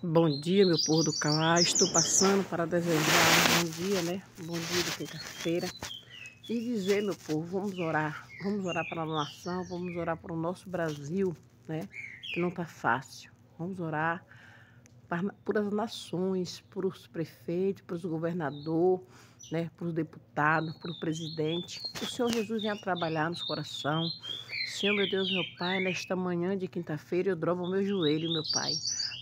Bom dia, meu povo do Cauá. Estou passando para desejar bom dia, né? Bom dia de quinta-feira. E dizer, meu povo, vamos orar. Vamos orar para a nação, vamos orar para o nosso Brasil, né? Que não está fácil. Vamos orar para, por as nações, para os prefeitos, para os governadores, né? Para os deputados, para o presidente. Que o Senhor Jesus venha trabalhar nos corações. Senhor, meu Deus, meu Pai, nesta manhã de quinta-feira eu drogo o meu joelho, meu Pai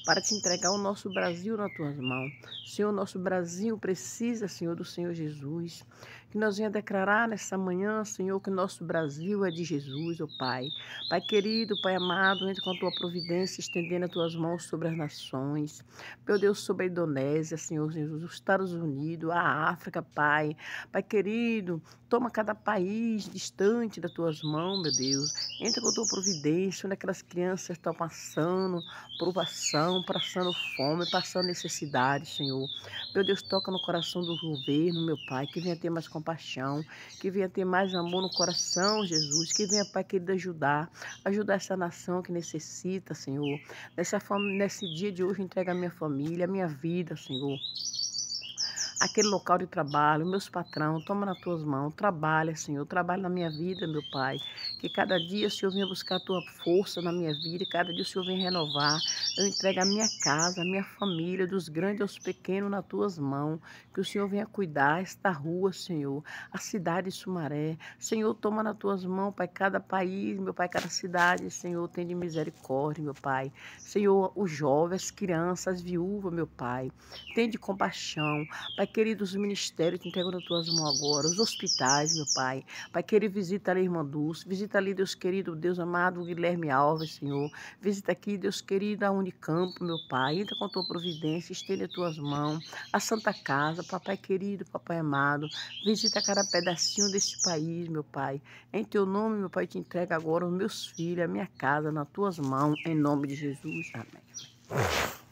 para te entregar o nosso Brasil nas tuas mãos. Senhor, nosso Brasil precisa, Senhor, do Senhor Jesus que nós venha declarar nessa manhã, Senhor, que o nosso Brasil é de Jesus, ó Pai. Pai querido, Pai amado, entre com a tua providência, estendendo as tuas mãos sobre as nações. Meu Deus, sobre a Indonésia, Senhor Jesus, os Estados Unidos, a África, Pai. Pai querido, toma cada país distante das tuas mãos, meu Deus. Entra com a tua providência, onde aquelas crianças estão passando provação, passando fome, passando necessidade, Senhor. Meu Deus, toca no coração do governo, meu Pai, que venha ter mais compaixão compaixão, que venha ter mais amor no coração, Jesus, que venha, Pai querido, ajudar, ajudar essa nação que necessita, Senhor. Nessa, nesse dia de hoje, entrega a minha família, a minha vida, Senhor aquele local de trabalho, meus patrão, toma nas tuas mãos, trabalha, Senhor, trabalha na minha vida, meu Pai. Que cada dia o Senhor venha buscar a tua força na minha vida, e cada dia o Senhor venha renovar. Eu entrego a minha casa, a minha família, dos grandes aos pequenos, nas tuas mãos. Que o Senhor venha cuidar esta rua, Senhor, a cidade de Sumaré. Senhor, toma nas tuas mãos, Pai, cada país, meu Pai, cada cidade, Senhor, tem de misericórdia, meu Pai. Senhor, os jovens, as crianças, as viúvas, meu Pai, tem de compaixão, Pai Pai querido, os ministérios te entrego nas tuas mãos agora, os hospitais, meu Pai. Pai querido, visita ali a irmã Dulce, visita ali, Deus querido, Deus amado, Guilherme Alves, Senhor. Visita aqui, Deus querido, a Unicampo, meu Pai. Entra com a tua providência, estende as tuas mãos, a Santa Casa, Papai querido, Papai amado. Visita cada pedacinho deste país, meu Pai. Em teu nome, meu Pai, te entrego agora os meus filhos, a minha casa, nas tuas mãos, em nome de Jesus. Amém.